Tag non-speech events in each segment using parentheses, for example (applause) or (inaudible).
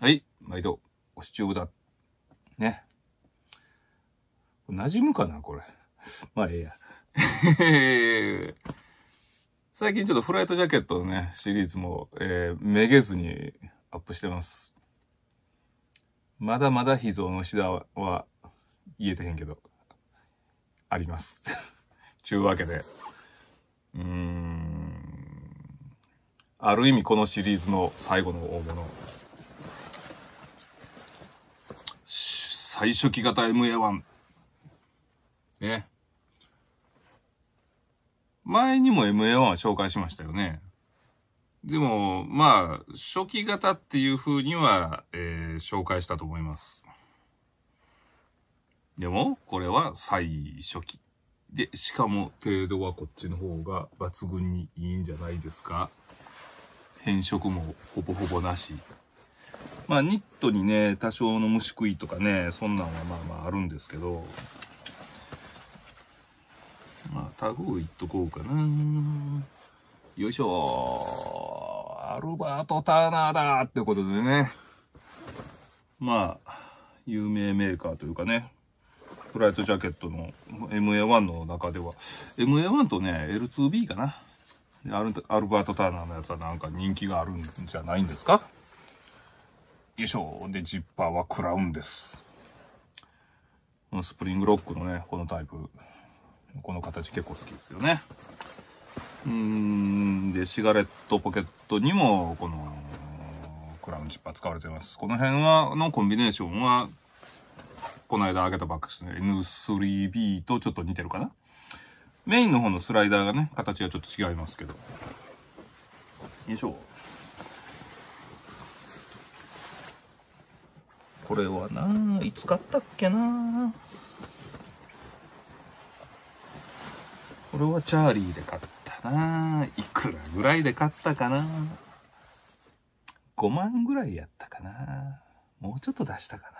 はい、毎度、お視聴だ。ね。馴染むかな、これ。(laughs) まあ、ええや。(laughs) 最近ちょっとフライトジャケットのね、シリーズも、えー、めげずにアップしてます。まだまだ秘蔵の下は言えてへんけど、あります。(laughs) ちゅうわけで。うーん。ある意味このシリーズの最後の大物。最初期型 MA1。ね。前にも MA1 は紹介しましたよね。でも、まあ、初期型っていう風には、えー、紹介したと思います。でも、これは最初期。で、しかも程度はこっちの方が抜群にいいんじゃないですか。変色もほぼほぼなし。まあ、ニットにね、多少の虫食いとかね、そんなんはまあまああるんですけど、まあ、タグをいっとこうかな。よいしょアルバート・ターナーだってことでね、まあ、有名メーカーというかね、フライトジャケットの MA1 の中では、MA1 とね、L2B かな。アルアルバート・ターナーのやつはなんか人気があるんじゃないんですかよいしょ。で、ジッパーはクラウンです。このスプリングロックのね、このタイプ、この形結構好きですよね。うーん、で、シガレットポケットにも、この、クラウンジッパー使われてます。この辺は、のコンビネーションは、この間開けたバッグですね。N3B とちょっと似てるかな。メインの方のスライダーがね、形がちょっと違いますけど。よいしょ。これはないつ買ったっけなこれはチャーリーで買ったないくらぐらいで買ったかな5万ぐらいやったかなもうちょっと出したかな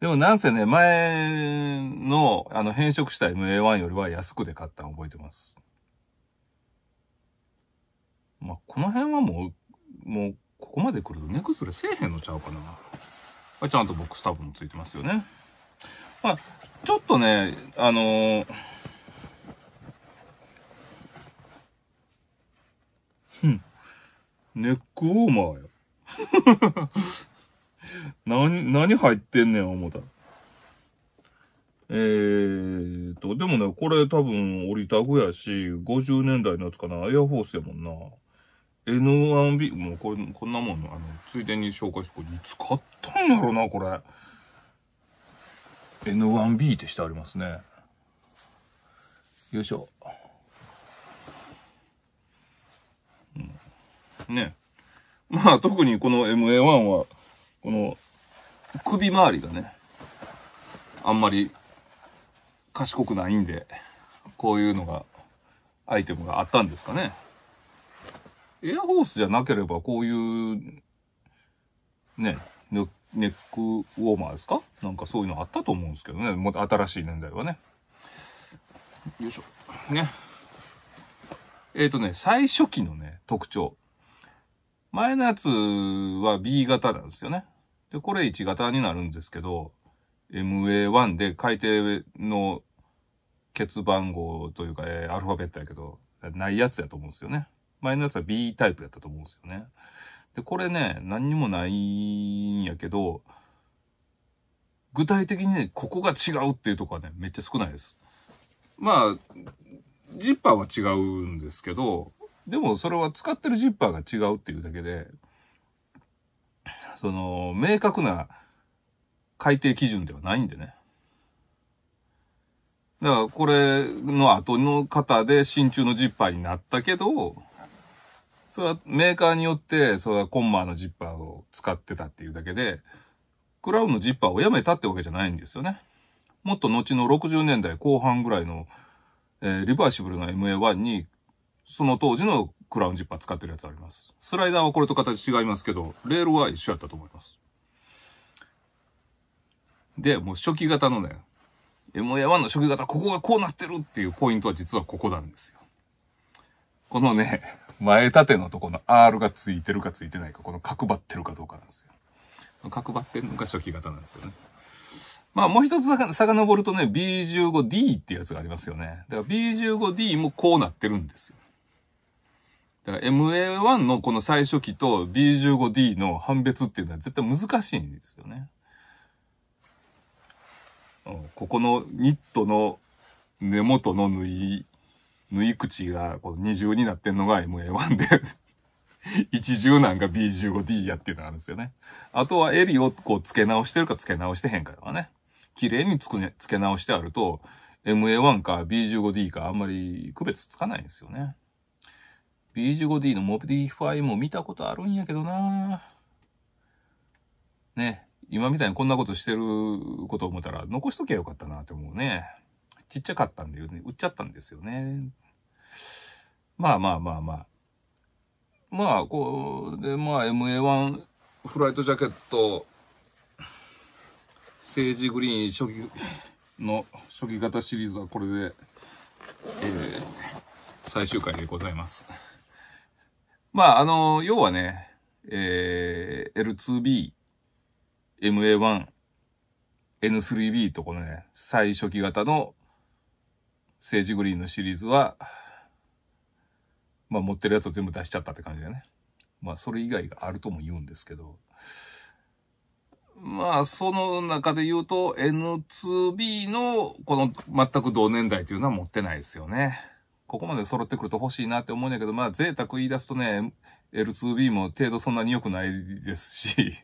でもなんせね、前の、あの、変色した MA1 よりは安くで買ったの覚えてます。まあ、この辺はもう、もう、ここまで来ると根崩れせえへんのちゃうかな。はい、ちゃんとボックスタブもついてますよね。まあ、ちょっとね、あのー、うん。ネックウォーマーや。(laughs) 何、何入ってんねん、思った。えーと、でもね、これ多分折りたぐやし、50年代のやつかな、エアフォースやもんな。N1B、もうこれ、こんなもん、あの、ついでに紹介して、これいつ買ったんだろうな、これ。N1B ってしてありますね。よいしょ。うん、ね。まあ、特にこの MA1 は、この、首周りがね、あんまり賢くないんで、こういうのが、アイテムがあったんですかね。エアホースじゃなければ、こういう、ね、ネックウォーマーですかなんかそういうのあったと思うんですけどね。も新しい年代はね。よいしょ。ね。えっ、ー、とね、最初期のね、特徴。前のやつは B 型なんですよね。で、これ1型になるんですけど、MA1 で海底の結番号というか、えー、アルファベットやけど、ないやつやと思うんですよね。前のやつは B タイプやったと思うんですよね。で、これね、何にもないんやけど、具体的にね、ここが違うっていうとこはね、めっちゃ少ないです。まあ、ジッパーは違うんですけど、でもそれは使ってるジッパーが違うっていうだけで、その、明確な改定基準ではないんでね。だからこれの後の方で真鍮のジッパーになったけど、それはメーカーによって、それはコンマーのジッパーを使ってたっていうだけで、クラウンのジッパーをやめたってわけじゃないんですよね。もっと後の60年代後半ぐらいの、えー、リバーシブルな MA1 に、その当時のクラウンジッパー使ってるやつあります。スライダーはこれと形違いますけど、レールは一緒やったと思います。で、もう初期型のね、MA1 の初期型、ここがこうなってるっていうポイントは実はここなんですよ。このね、前立てのとこの R がついてるかついてないか、この角張ってるかどうかなんですよ。角張ってるのが初期型なんですよね。まあもう一つ遡るとね、B15D ってやつがありますよね。だから B15D もこうなってるんですよ。だから MA1 のこの最初期と B15D の判別っていうのは絶対難しいんですよね。ここのニットの根元の縫い縫い口がこの二重になってんのが MA1 で (laughs) 一重なんか B15D やっていうのがあるんですよね。あとは襟をこう付け直してるか付け直してへんかとかね。綺麗に付け直してあると、MA1 か B15D かあんまり区別つかないんですよね。B15D のモディファイも見たことあるんやけどなね。今みたいにこんなことしてることを思ったら残しときゃよかったなって思うね。ちっちゃかったんで、ね、売っちゃったんですよね。まあまあまあまあ。まあ、こう、で、まあ MA1 フライトジャケット、セージグリーン初期の初期型シリーズはこれで、えー、最終回でございます。まあ、あの、要はね、えー、L2B、MA1、N3B とこのね、最初期型のセージグリーンのシリーズは、まあ持ってるやつを全部出しちゃったって感じだね。まあそれ以外があるとも言うんですけど、まあその中で言うと N2B のこの全く同年代というのは持ってないですよね。ここまで揃ってくると欲しいなって思うんだけど、まあ贅沢言い出すとね、L2B も程度そんなに良くないですし、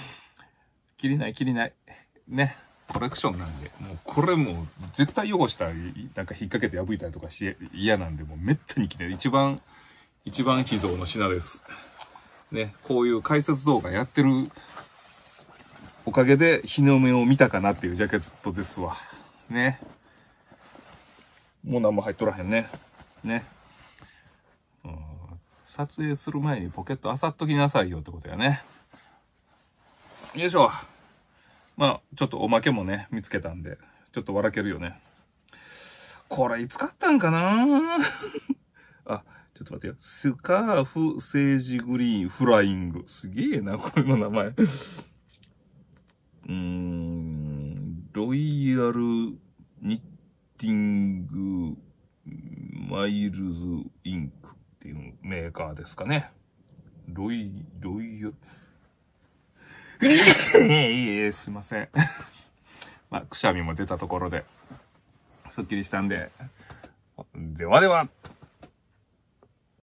(laughs) 切りない切りない。ね。コレクションなんで、もうこれもう絶対汚したり、なんか引っ掛けて破いたりとかして嫌なんで、もうめったに着ない。一番、一番秘蔵の品です。ね、こういう解説動画やってるおかげで日の目を見たかなっていうジャケットですわ。ね。もう何も入っとらへんね。ね。うん、撮影する前にポケット漁っときなさいよってことやね。よいしょ。まあ、ちょっとおまけもね、見つけたんで、ちょっと笑けるよね。これいつ買ったんかな (laughs) あ、ちょっと待ってよ。スカーフ、セージグリーン、フライング。すげえな、これの名前。うーん、ロイヤル、ニッティング、マイルズ、インクっていうメーカーですかね。ロイ、ロイヤル、(laughs) いえいえ、すいません。まあ、くしゃみも出たところで、すっきりしたんで、ではでは